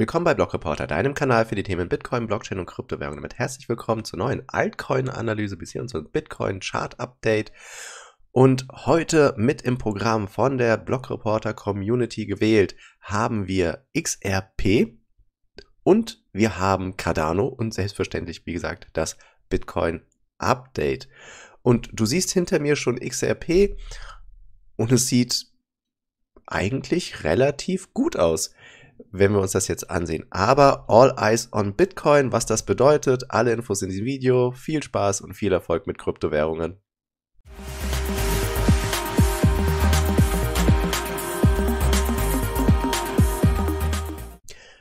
Willkommen bei Blockreporter, deinem Kanal für die Themen Bitcoin, Blockchain und Kryptowährungen. Damit herzlich willkommen zur neuen Altcoin-Analyse bis hier unserem Bitcoin-Chart-Update. Und heute mit im Programm von der blockreporter Community gewählt haben wir XRP und wir haben Cardano und selbstverständlich, wie gesagt, das Bitcoin-Update. Und du siehst hinter mir schon XRP und es sieht eigentlich relativ gut aus wenn wir uns das jetzt ansehen. Aber all eyes on Bitcoin, was das bedeutet, alle Infos in diesem Video. Viel Spaß und viel Erfolg mit Kryptowährungen.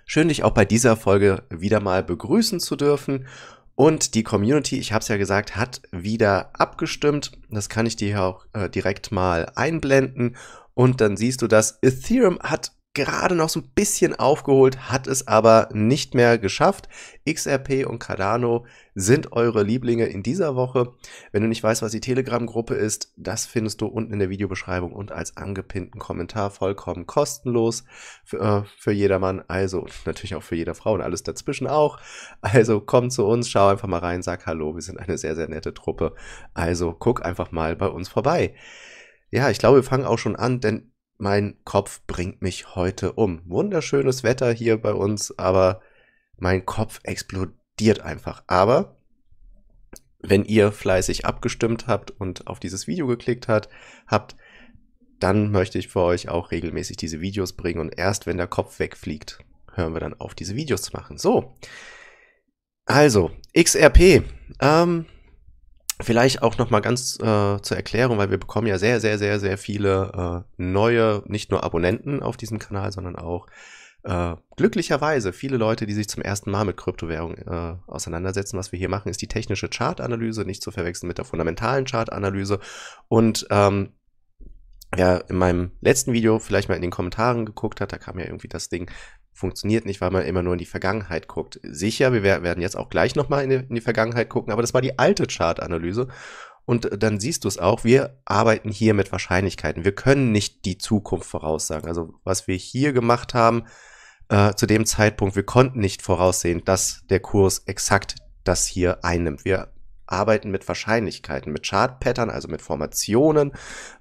Schön, dich auch bei dieser Folge wieder mal begrüßen zu dürfen. Und die Community, ich habe es ja gesagt, hat wieder abgestimmt. Das kann ich dir auch äh, direkt mal einblenden. Und dann siehst du, dass Ethereum hat gerade noch so ein bisschen aufgeholt, hat es aber nicht mehr geschafft. XRP und Cardano sind eure Lieblinge in dieser Woche. Wenn du nicht weißt, was die Telegram-Gruppe ist, das findest du unten in der Videobeschreibung und als angepinnten Kommentar vollkommen kostenlos für, äh, für jedermann, also natürlich auch für jede Frau und alles dazwischen auch. Also komm zu uns, schau einfach mal rein, sag Hallo, wir sind eine sehr, sehr nette Truppe. Also guck einfach mal bei uns vorbei. Ja, ich glaube, wir fangen auch schon an, denn mein Kopf bringt mich heute um. Wunderschönes Wetter hier bei uns, aber mein Kopf explodiert einfach. Aber wenn ihr fleißig abgestimmt habt und auf dieses Video geklickt habt, habt, dann möchte ich für euch auch regelmäßig diese Videos bringen und erst wenn der Kopf wegfliegt, hören wir dann auf, diese Videos zu machen. So, also XRP. Ähm, Vielleicht auch nochmal ganz äh, zur Erklärung, weil wir bekommen ja sehr, sehr, sehr, sehr viele äh, neue, nicht nur Abonnenten auf diesem Kanal, sondern auch äh, glücklicherweise viele Leute, die sich zum ersten Mal mit Kryptowährungen äh, auseinandersetzen. Was wir hier machen, ist die technische Chartanalyse, nicht zu verwechseln mit der fundamentalen Chartanalyse. Und ähm, wer in meinem letzten Video vielleicht mal in den Kommentaren geguckt hat, da kam ja irgendwie das Ding, funktioniert nicht, weil man immer nur in die Vergangenheit guckt. Sicher, wir werden jetzt auch gleich nochmal in, in die Vergangenheit gucken, aber das war die alte Chart-Analyse. Und äh, dann siehst du es auch, wir arbeiten hier mit Wahrscheinlichkeiten. Wir können nicht die Zukunft voraussagen. Also was wir hier gemacht haben, äh, zu dem Zeitpunkt, wir konnten nicht voraussehen, dass der Kurs exakt das hier einnimmt. Wir arbeiten mit Wahrscheinlichkeiten, mit Chart-Pattern, also mit Formationen,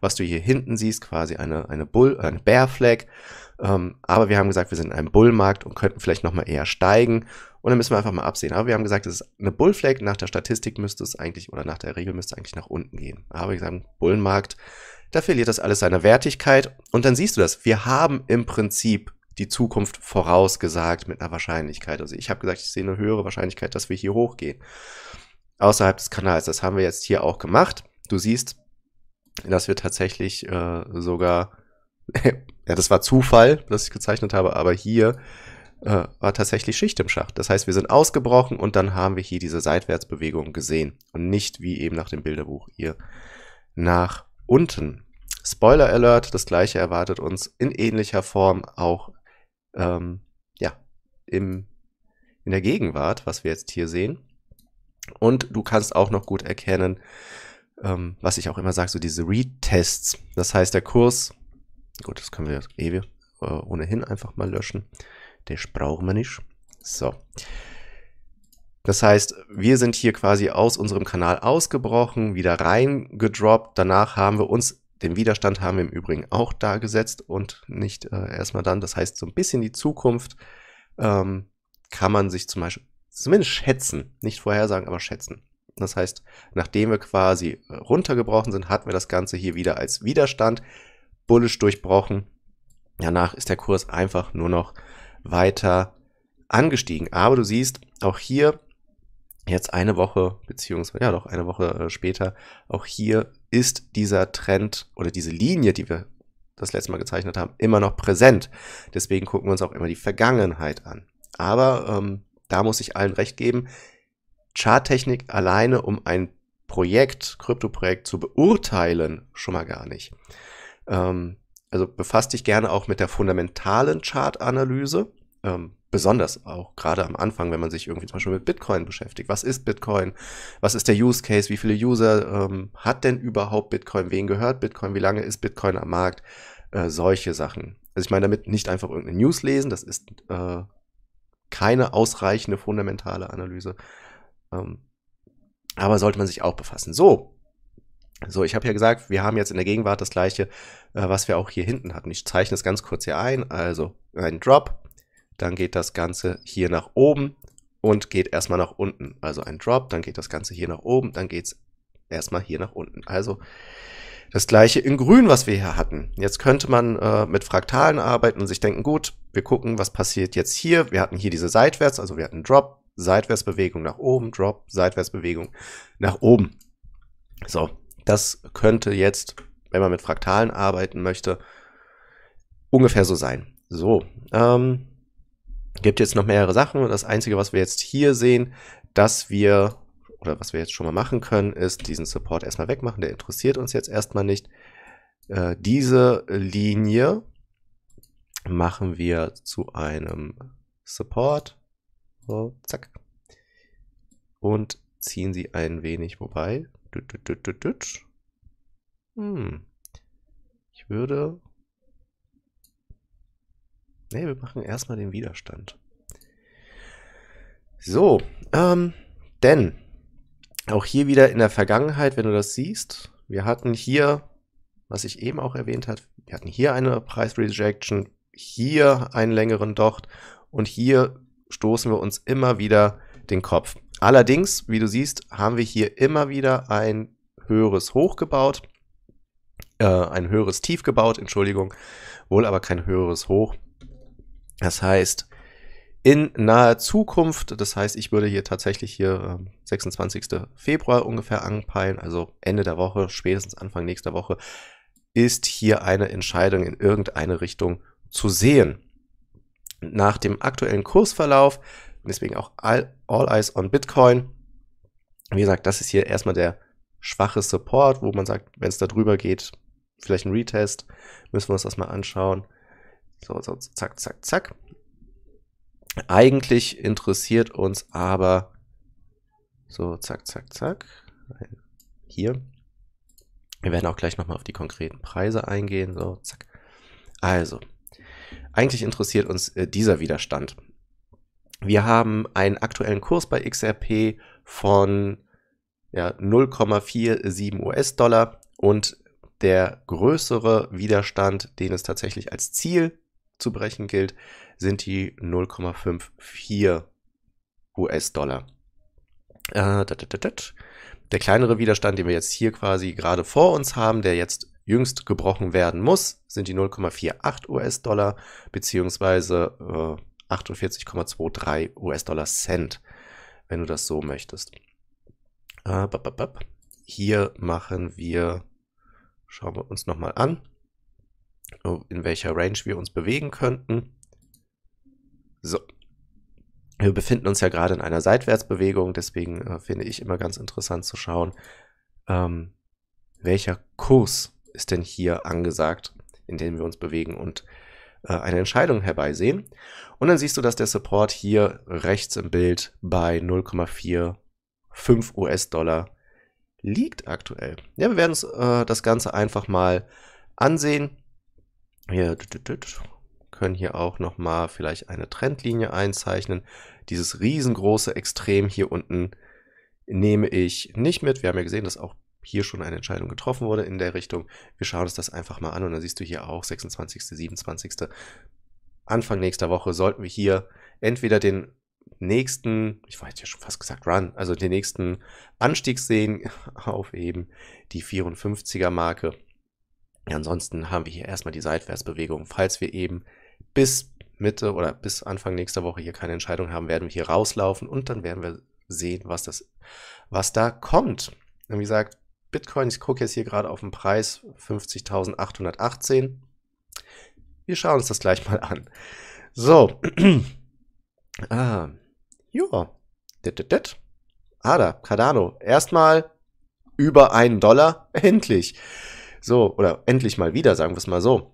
was du hier hinten siehst, quasi eine, eine Bull, eine Bear Flag ähm, aber wir haben gesagt, wir sind in einem Bullmarkt und könnten vielleicht nochmal eher steigen. Und dann müssen wir einfach mal absehen. Aber wir haben gesagt, es ist eine Bullflag. Nach der Statistik müsste es eigentlich oder nach der Regel müsste es eigentlich nach unten gehen. Aber wir sagen, Bullenmarkt, da verliert das alles seine Wertigkeit. Und dann siehst du das. Wir haben im Prinzip die Zukunft vorausgesagt mit einer Wahrscheinlichkeit. Also ich habe gesagt, ich sehe eine höhere Wahrscheinlichkeit, dass wir hier hochgehen. Außerhalb des Kanals. Das haben wir jetzt hier auch gemacht. Du siehst, dass wir tatsächlich äh, sogar ja, das war Zufall, dass ich gezeichnet habe, aber hier äh, war tatsächlich Schicht im Schacht. Das heißt, wir sind ausgebrochen und dann haben wir hier diese Seitwärtsbewegung gesehen und nicht wie eben nach dem Bilderbuch hier nach unten. Spoiler Alert, das gleiche erwartet uns in ähnlicher Form auch ähm, ja, im, in der Gegenwart, was wir jetzt hier sehen. Und du kannst auch noch gut erkennen, ähm, was ich auch immer sage, so diese Retests. Das heißt, der Kurs Gut, das können wir jetzt eh ohnehin einfach mal löschen. Das brauchen wir nicht. So. Das heißt, wir sind hier quasi aus unserem Kanal ausgebrochen, wieder reingedroppt. Danach haben wir uns, den Widerstand haben wir im Übrigen auch da gesetzt und nicht äh, erstmal dann. Das heißt, so ein bisschen die Zukunft ähm, kann man sich zum Beispiel zumindest schätzen, nicht vorhersagen, aber schätzen. Das heißt, nachdem wir quasi äh, runtergebrochen sind, hatten wir das Ganze hier wieder als Widerstand bullisch durchbrochen. Danach ist der Kurs einfach nur noch weiter angestiegen. Aber du siehst auch hier jetzt eine Woche, beziehungsweise ja doch eine Woche äh, später, auch hier ist dieser Trend oder diese Linie, die wir das letzte Mal gezeichnet haben, immer noch präsent. Deswegen gucken wir uns auch immer die Vergangenheit an. Aber ähm, da muss ich allen recht geben, Charttechnik alleine, um ein Projekt, Kryptoprojekt zu beurteilen, schon mal gar nicht. Ähm, also befasst dich gerne auch mit der fundamentalen Chartanalyse. Ähm, besonders auch gerade am Anfang, wenn man sich irgendwie zum Beispiel mit Bitcoin beschäftigt. Was ist Bitcoin? Was ist der Use Case? Wie viele User ähm, hat denn überhaupt Bitcoin? Wen gehört Bitcoin? Wie lange ist Bitcoin am Markt? Äh, solche Sachen. Also ich meine damit nicht einfach irgendeine News lesen. Das ist äh, keine ausreichende fundamentale Analyse. Ähm, aber sollte man sich auch befassen. So, so, ich habe ja gesagt, wir haben jetzt in der Gegenwart das gleiche, äh, was wir auch hier hinten hatten. Ich zeichne es ganz kurz hier ein, also ein Drop, dann geht das Ganze hier nach oben und geht erstmal nach unten. Also ein Drop, dann geht das Ganze hier nach oben, dann geht es erstmal hier nach unten. Also das gleiche in grün, was wir hier hatten. Jetzt könnte man äh, mit Fraktalen arbeiten und sich denken, gut, wir gucken, was passiert jetzt hier. Wir hatten hier diese seitwärts, also wir hatten Drop, Seitwärtsbewegung nach oben, Drop, Seitwärtsbewegung nach oben. So, das könnte jetzt, wenn man mit Fraktalen arbeiten möchte, ungefähr so sein. So, ähm, gibt jetzt noch mehrere Sachen. Und das Einzige, was wir jetzt hier sehen, dass wir, oder was wir jetzt schon mal machen können, ist diesen Support erstmal wegmachen. Der interessiert uns jetzt erstmal nicht. Äh, diese Linie machen wir zu einem Support. So, zack. Und ziehen sie ein wenig, wobei hm. Ich würde. Ne, wir machen erstmal den Widerstand. So, ähm, denn auch hier wieder in der Vergangenheit, wenn du das siehst, wir hatten hier, was ich eben auch erwähnt habe, wir hatten hier eine Price Rejection, hier einen längeren Docht und hier stoßen wir uns immer wieder den Kopf. Allerdings, wie du siehst, haben wir hier immer wieder ein höheres Hoch gebaut, äh, ein höheres Tief gebaut, Entschuldigung, wohl aber kein höheres Hoch. Das heißt, in naher Zukunft, das heißt, ich würde hier tatsächlich hier äh, 26. Februar ungefähr anpeilen, also Ende der Woche, spätestens Anfang nächster Woche, ist hier eine Entscheidung in irgendeine Richtung zu sehen. Nach dem aktuellen Kursverlauf und deswegen auch all, all Eyes on Bitcoin. Wie gesagt, das ist hier erstmal der schwache Support, wo man sagt, wenn es da drüber geht, vielleicht ein Retest, müssen wir uns das mal anschauen. So, so, zack, zack, zack. Eigentlich interessiert uns aber, so, zack, zack, zack, hier. Wir werden auch gleich nochmal auf die konkreten Preise eingehen, so, zack. Also, eigentlich interessiert uns äh, dieser Widerstand. Wir haben einen aktuellen Kurs bei XRP von ja, 0,47 US-Dollar und der größere Widerstand, den es tatsächlich als Ziel zu brechen gilt, sind die 0,54 US-Dollar. Äh, der kleinere Widerstand, den wir jetzt hier quasi gerade vor uns haben, der jetzt jüngst gebrochen werden muss, sind die 0,48 US-Dollar, beziehungsweise äh, 48,23 US-Dollar Cent, wenn du das so möchtest. Äh, hier machen wir, schauen wir uns nochmal an, oh, in welcher Range wir uns bewegen könnten. So. Wir befinden uns ja gerade in einer Seitwärtsbewegung, deswegen äh, finde ich immer ganz interessant zu schauen, ähm, welcher Kurs ist denn hier angesagt, in dem wir uns bewegen und äh, eine Entscheidung herbeisehen. Und dann siehst du, dass der Support hier rechts im Bild bei 0,45 US-Dollar liegt aktuell. Ja, wir werden uns äh, das Ganze einfach mal ansehen. Wir können hier auch nochmal vielleicht eine Trendlinie einzeichnen. Dieses riesengroße Extrem hier unten nehme ich nicht mit. Wir haben ja gesehen, dass auch hier schon eine Entscheidung getroffen wurde in der Richtung. Wir schauen uns das einfach mal an und dann siehst du hier auch 26., 27. Anfang nächster Woche sollten wir hier entweder den nächsten, ich weiß ja schon fast gesagt Run, also den nächsten Anstieg sehen auf eben die 54er Marke. ansonsten haben wir hier erstmal die Seitwärtsbewegung. Falls wir eben bis Mitte oder bis Anfang nächster Woche hier keine Entscheidung haben, werden wir hier rauslaufen und dann werden wir sehen, was das, was da kommt. Und wie gesagt, Bitcoin, ich gucke jetzt hier gerade auf den Preis 50.818. Wir schauen uns das gleich mal an. So. ah. Ja. Det, det, ADA, Cardano. Erstmal über einen Dollar. Endlich. So, oder endlich mal wieder, sagen wir es mal so.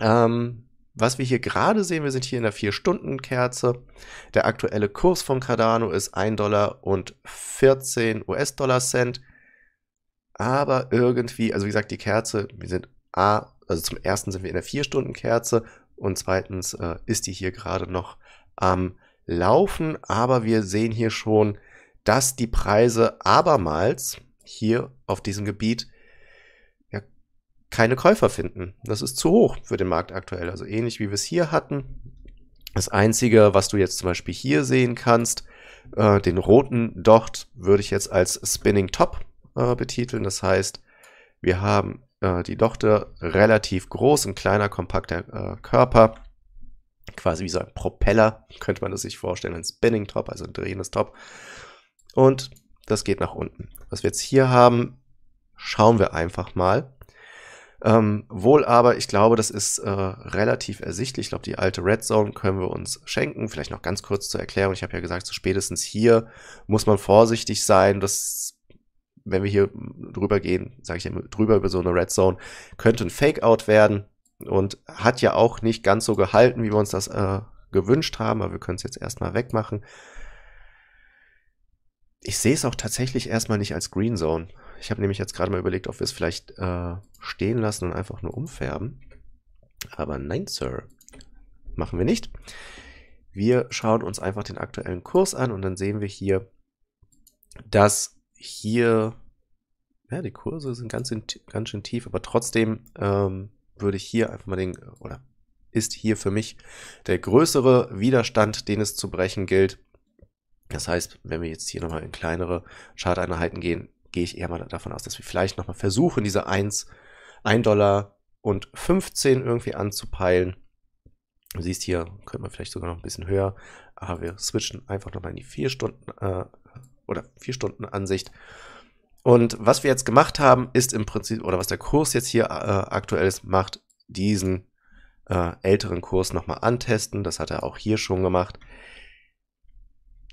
Ähm, was wir hier gerade sehen, wir sind hier in der 4-Stunden-Kerze. Der aktuelle Kurs von Cardano ist 1 Dollar und 14 US-Dollar-Cent aber irgendwie, also wie gesagt, die Kerze, wir sind A, also zum ersten sind wir in der 4-Stunden-Kerze und zweitens äh, ist die hier gerade noch am Laufen, aber wir sehen hier schon, dass die Preise abermals hier auf diesem Gebiet ja, keine Käufer finden. Das ist zu hoch für den Markt aktuell. Also ähnlich wie wir es hier hatten. Das Einzige, was du jetzt zum Beispiel hier sehen kannst, äh, den roten Docht würde ich jetzt als Spinning Top äh, betiteln. Das heißt, wir haben äh, die Dochte relativ groß, ein kleiner, kompakter äh, Körper, quasi wie so ein Propeller, könnte man das sich vorstellen, ein Spinning Top, also ein drehendes Top. Und das geht nach unten. Was wir jetzt hier haben, schauen wir einfach mal. Ähm, wohl aber, ich glaube, das ist äh, relativ ersichtlich. Ich glaube, die alte Red Zone können wir uns schenken. Vielleicht noch ganz kurz zur Erklärung. Ich habe ja gesagt, so spätestens hier muss man vorsichtig sein. Das wenn wir hier drüber gehen, sage ich drüber über so eine Red Zone, könnte ein Fake-Out werden und hat ja auch nicht ganz so gehalten, wie wir uns das äh, gewünscht haben, aber wir können es jetzt erstmal wegmachen. Ich sehe es auch tatsächlich erstmal nicht als Green Zone. Ich habe nämlich jetzt gerade mal überlegt, ob wir es vielleicht äh, stehen lassen und einfach nur umfärben. Aber nein, Sir, machen wir nicht. Wir schauen uns einfach den aktuellen Kurs an und dann sehen wir hier, dass hier, ja, die Kurse sind ganz, in, ganz schön tief, aber trotzdem ähm, würde ich hier einfach mal den, oder ist hier für mich der größere Widerstand, den es zu brechen gilt. Das heißt, wenn wir jetzt hier nochmal in kleinere Charteinheiten gehen, gehe ich eher mal davon aus, dass wir vielleicht nochmal versuchen, diese 1, 1 Dollar und 15 irgendwie anzupeilen. Du siehst hier, könnte man vielleicht sogar noch ein bisschen höher, aber wir switchen einfach nochmal in die 4 Stunden äh, oder vier Stunden Ansicht. Und was wir jetzt gemacht haben, ist im Prinzip, oder was der Kurs jetzt hier äh, aktuell ist, macht diesen äh, älteren Kurs nochmal antesten. Das hat er auch hier schon gemacht.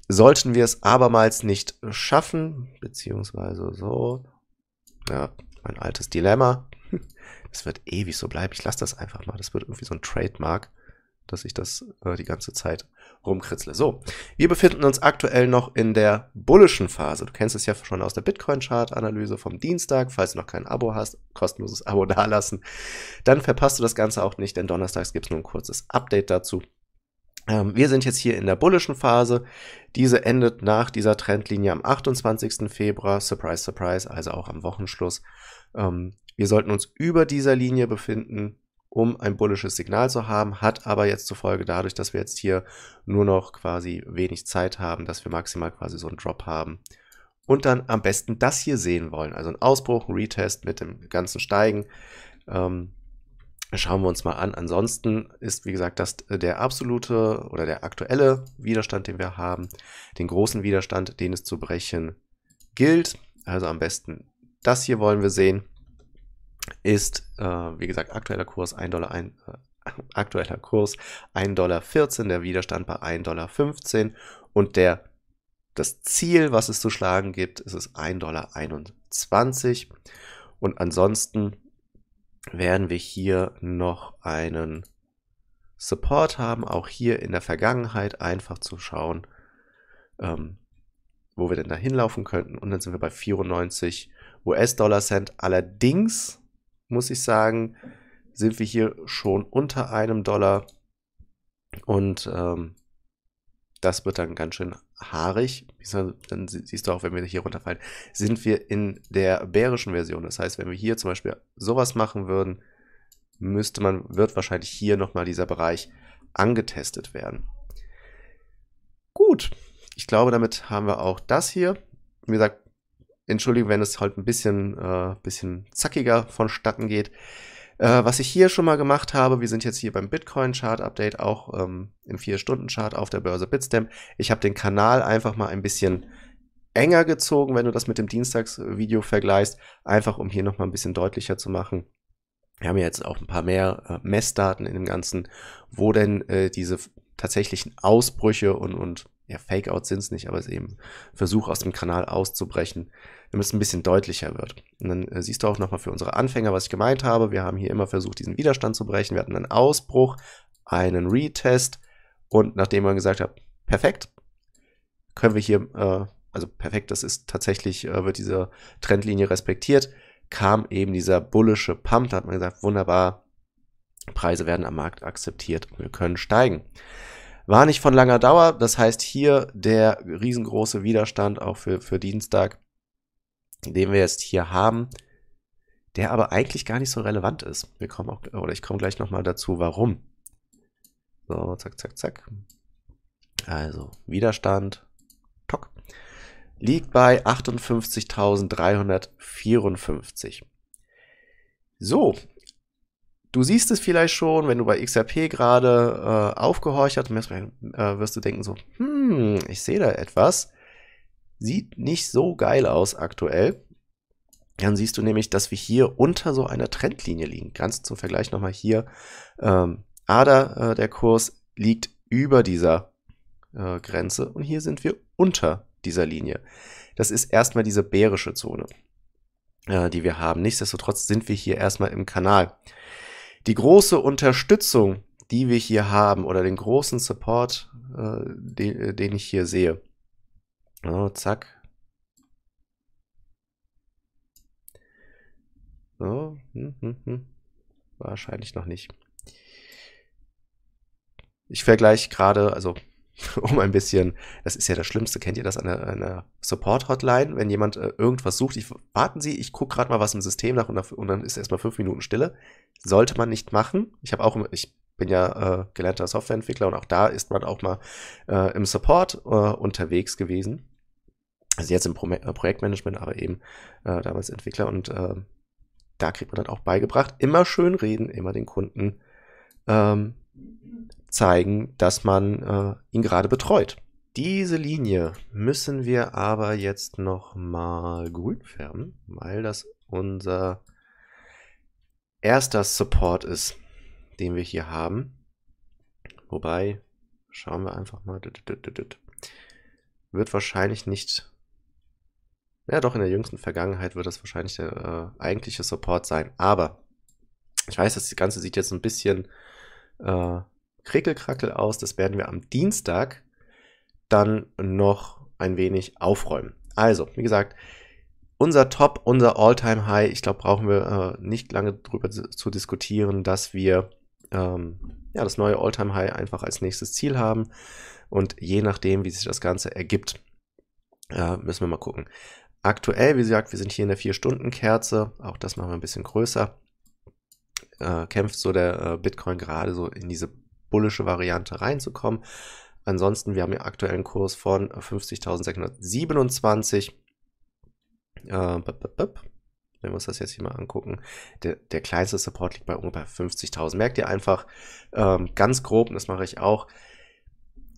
Sollten wir es abermals nicht schaffen, beziehungsweise so, ja, mein altes Dilemma, es wird ewig so bleiben. Ich lasse das einfach mal. Das wird irgendwie so ein Trademark, dass ich das äh, die ganze Zeit rumkritzle. So, wir befinden uns aktuell noch in der bullischen Phase. Du kennst es ja schon aus der Bitcoin-Chart-Analyse vom Dienstag. Falls du noch kein Abo hast, kostenloses Abo dalassen. Dann verpasst du das Ganze auch nicht, denn donnerstags gibt es nur ein kurzes Update dazu. Ähm, wir sind jetzt hier in der bullischen Phase. Diese endet nach dieser Trendlinie am 28. Februar. Surprise, surprise, also auch am Wochenschluss. Ähm, wir sollten uns über dieser Linie befinden um ein bullisches Signal zu haben, hat aber jetzt zur Folge dadurch, dass wir jetzt hier nur noch quasi wenig Zeit haben, dass wir maximal quasi so einen Drop haben. Und dann am besten das hier sehen wollen, also ein Ausbruch, ein Retest mit dem ganzen Steigen. Ähm, schauen wir uns mal an. Ansonsten ist, wie gesagt, das äh, der absolute oder der aktuelle Widerstand, den wir haben, den großen Widerstand, den es zu brechen gilt. Also am besten das hier wollen wir sehen ist, äh, wie gesagt, aktueller Kurs 1 Dollar, ein, äh, aktueller Kurs 1 Dollar, 14, der Widerstand bei 1 Dollar 15 und der, das Ziel, was es zu schlagen gibt, ist es 1 Dollar. 21 Und ansonsten werden wir hier noch einen Support haben, auch hier in der Vergangenheit einfach zu schauen, ähm, wo wir denn da hinlaufen könnten. Und dann sind wir bei 94 US-Dollar-Cent. Allerdings muss ich sagen, sind wir hier schon unter einem Dollar. Und ähm, das wird dann ganz schön haarig. Dann siehst du auch, wenn wir hier runterfallen, sind wir in der bärischen Version. Das heißt, wenn wir hier zum Beispiel sowas machen würden, müsste man, wird wahrscheinlich hier nochmal dieser Bereich angetestet werden. Gut, ich glaube, damit haben wir auch das hier. Wie gesagt, entschuldigen, wenn es halt ein bisschen, äh, bisschen zackiger vonstatten geht. Äh, was ich hier schon mal gemacht habe, wir sind jetzt hier beim Bitcoin-Chart-Update, auch ähm, im 4-Stunden-Chart auf der Börse Bitstamp. Ich habe den Kanal einfach mal ein bisschen enger gezogen, wenn du das mit dem Dienstagsvideo vergleichst, einfach um hier nochmal ein bisschen deutlicher zu machen. Wir haben ja jetzt auch ein paar mehr äh, Messdaten in dem Ganzen, wo denn äh, diese tatsächlichen Ausbrüche und, und ja, Fake-Outs sind es nicht, aber es ist eben Versuch aus dem Kanal auszubrechen, damit es ein bisschen deutlicher wird. Und dann äh, siehst du auch nochmal für unsere Anfänger, was ich gemeint habe. Wir haben hier immer versucht, diesen Widerstand zu brechen. Wir hatten einen Ausbruch, einen Retest und nachdem man gesagt hat, perfekt, können wir hier, äh, also perfekt, das ist tatsächlich, äh, wird diese Trendlinie respektiert, kam eben dieser bullische Pump, da hat man gesagt, wunderbar, Preise werden am Markt akzeptiert und wir können steigen. War nicht von langer Dauer, das heißt hier der riesengroße Widerstand auch für, für Dienstag, den wir jetzt hier haben, der aber eigentlich gar nicht so relevant ist. Wir kommen auch, oder ich komme gleich nochmal dazu, warum. So, zack, zack, zack. Also, Widerstand, tock, liegt bei 58.354. So, Du siehst es vielleicht schon, wenn du bei XRP gerade äh, aufgehorcht hast, äh, wirst du denken so, hm, ich sehe da etwas. Sieht nicht so geil aus aktuell. Dann siehst du nämlich, dass wir hier unter so einer Trendlinie liegen. Ganz zum Vergleich nochmal hier. Ähm, ADA, äh, der Kurs, liegt über dieser äh, Grenze und hier sind wir unter dieser Linie. Das ist erstmal diese bärische Zone, äh, die wir haben. Nichtsdestotrotz sind wir hier erstmal im Kanal die große Unterstützung, die wir hier haben oder den großen Support, äh, den, äh, den, ich hier sehe. So, zack. So. Hm, hm, hm. Wahrscheinlich noch nicht. Ich vergleiche gerade, also um ein bisschen, das ist ja das Schlimmste, kennt ihr das an einer, Support-Hotline, wenn jemand äh, irgendwas sucht, ich, warten Sie, ich gucke gerade mal was im System nach und, nach, und dann ist erstmal fünf Minuten Stille. Sollte man nicht machen. Ich habe auch, ich bin ja äh, gelernter Softwareentwickler und auch da ist man auch mal äh, im Support äh, unterwegs gewesen. Also jetzt im Pro äh, Projektmanagement, aber eben äh, damals Entwickler und da kriegt man dann auch beigebracht, immer schön reden, immer den Kunden ähm, zeigen, dass man äh, ihn gerade betreut. Diese Linie müssen wir aber jetzt nochmal grün färben, weil das unser erster Support ist, den wir hier haben. Wobei, schauen wir einfach mal. Wird wahrscheinlich nicht. Ja, doch, in der jüngsten Vergangenheit wird das wahrscheinlich der äh, eigentliche Support sein. Aber ich weiß, das Ganze sieht jetzt ein bisschen äh, Krickelkrackel aus. Das werden wir am Dienstag dann noch ein wenig aufräumen. Also, wie gesagt, unser Top, unser All-Time-High, ich glaube, brauchen wir äh, nicht lange drüber zu, diskutieren, dass wir ähm, ja, das neue All-Time-High einfach als nächstes Ziel haben. Und je nachdem, wie sich das Ganze ergibt, äh, müssen wir mal gucken. Aktuell, wie gesagt, wir sind hier in der 4-Stunden-Kerze. Auch das machen wir ein bisschen größer. Äh, kämpft so der äh, Bitcoin gerade so in diese bullische Variante reinzukommen. Ansonsten, wir haben ja aktuellen Kurs von 50.627. Äh, wenn wir uns das jetzt hier mal angucken, der, der kleinste Support liegt bei ungefähr 50.000. Merkt ihr einfach ähm, ganz grob, und das mache ich auch,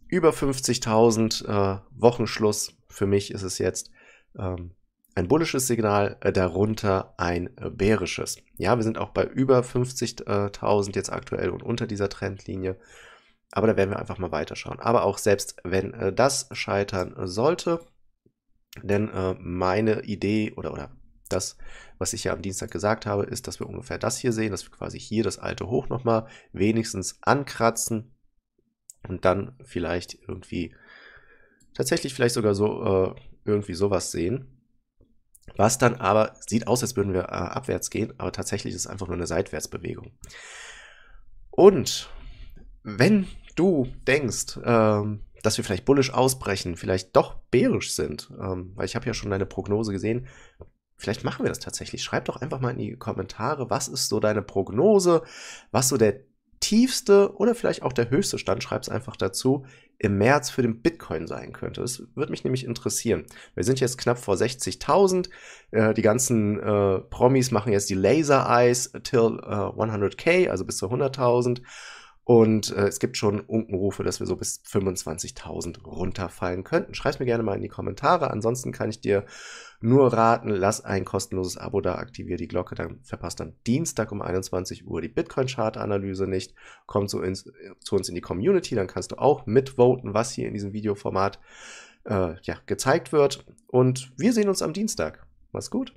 über 50.000 äh, Wochenschluss. Für mich ist es jetzt ähm, ein bullisches Signal, äh, darunter ein äh, bärisches. Ja, wir sind auch bei über 50.000 jetzt aktuell und unter dieser Trendlinie. Aber da werden wir einfach mal weiterschauen. Aber auch selbst wenn äh, das scheitern sollte, denn meine Idee oder, oder das, was ich ja am Dienstag gesagt habe, ist, dass wir ungefähr das hier sehen, dass wir quasi hier das alte Hoch nochmal wenigstens ankratzen und dann vielleicht irgendwie, tatsächlich vielleicht sogar so irgendwie sowas sehen. Was dann aber sieht aus, als würden wir äh, abwärts gehen, aber tatsächlich ist es einfach nur eine Seitwärtsbewegung. Und wenn du denkst, ähm, dass wir vielleicht bullisch ausbrechen, vielleicht doch bärisch sind, ähm, weil ich habe ja schon deine Prognose gesehen, vielleicht machen wir das tatsächlich. Schreib doch einfach mal in die Kommentare, was ist so deine Prognose, was so der tiefste oder vielleicht auch der höchste Stand, schreib es einfach dazu, im März für den Bitcoin sein könnte. Das würde mich nämlich interessieren. Wir sind jetzt knapp vor 60.000. Äh, die ganzen äh, Promis machen jetzt die Laser Eyes till äh, 100k, also bis zu 100.000. Und äh, es gibt schon Unkenrufe, dass wir so bis 25.000 runterfallen könnten. Schreib mir gerne mal in die Kommentare. Ansonsten kann ich dir nur raten, lass ein kostenloses Abo da, aktiviere die Glocke, dann verpasst am Dienstag um 21 Uhr die Bitcoin-Chart-Analyse nicht. Komm zu, ins, zu uns in die Community, dann kannst du auch mitvoten, was hier in diesem Videoformat äh, ja, gezeigt wird. Und wir sehen uns am Dienstag. Mach's gut.